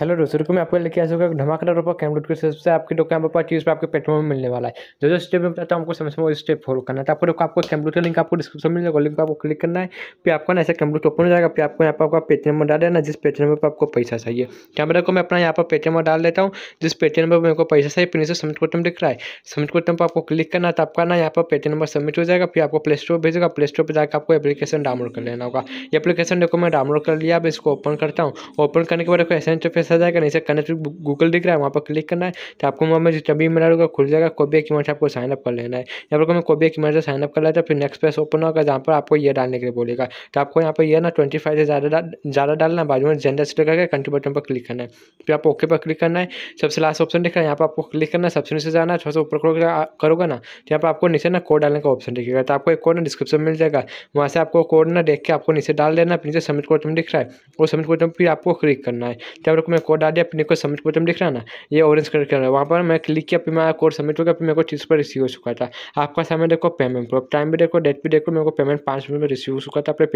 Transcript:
hello दोस्तों रुको मैं आपको लेके आ सकूँगा धमाकेदार कैम डॉट के सबसे आपके डॉक्टर पर चीज़ पर आपके पेट्रोल में मिलने वाला है जो जो स्टेप में बताता हूँ आपको समझ में स्टेप फॉलो करना है तो आपको आपको कैमरूट का लिंक आपको डिस्क्रिप्शन में मिलेगा लिंक पर आपको क्लिक करना है फिर आपको ना ऐसा कैमरूट ओपन हो जाएगा फिर आपको यहाँ पर आपका पेटीएम नंबर डाल देना जिस पेटीएम नंबर पर आपको पैसा चाहिए कैमरा को मैं अपना यहाँ पर पेटीएम नंबर डाल देता हूँ जिस पेटीएम नंबर पर मेरे को पैसा चाहिए फिर से सबमिट कोटम दिख रहा है सबमिट कोटम पर आपको क्लिक करना है तो आपका ना यहाँ पर पेटी नंबर सबमिट हो जाएगा फिर आपको प्ले स्टोर भेजेगा प्ले स्टोर पर जाकर आपको एप्लीकेशन डाउनलोड कर लेना होगा एप्लीकेशन देखो मैं डाउनलोड कर लिया अब इसको ओपन करता हूँ ओपन करने के बाद ऐसा इंटरफेस ऐसा जाएगा नहीं सर कनेक्ट गूगल दिख रहा है वहाँ पर क्लिक करना है तो आपको वहाँ में भी मिला होगा खुल जाएगा कोबिया की से आपको साइनअप कर लेना है यहाँ पर मैं कोबिया की से साइनअप कर लेता तो फिर नेक्स्ट पेज ओपन होगा जहाँ पर आपको ये डालने के लिए बोलेगा तो आपको यहाँ पर यह ना ट्वेंटी फाइव से ज़्यादा ज़्यादा डालना है बाजू में जेंडर से करके कंट्री बटन पर क्लिक करना है फिर आप ओके पर क्लिक करना है सबसे लास्ट ऑप्शन दिख रहा है यहाँ पर आपको क्लिक करना है सबसे नीचे जाना है थोड़ा सा ऊपर करोगा ना तो यहाँ पर आपको नीचे ना कोड डालने का ऑप्शन दिखेगा तो आपको एक कोड ना डिस्क्रिप्शन मिल जाएगा वहाँ से आपको कोड ना देख के आपको नीचे डाल देना फिर नीचे सबमिट कोड दिख रहा है वो सबमिट कोड फिर आपको क्लिक करना है तो आप मैं कोड आ दिया अपने को सबमिट बटन दिख रहा है ना ये ऑरेंज कलर का वहाँ पर मैं क्लिक किया फिर मैं कोड सबमिट हो गया फिर मेरे को चीज़ पर रिसीव हो चुका था आपका सामने देखो पेमेंट टाइम भी देखो डेट भी देखो मेरे को पेमेंट पाँच मिनट में रिसीव हो चुका था अपने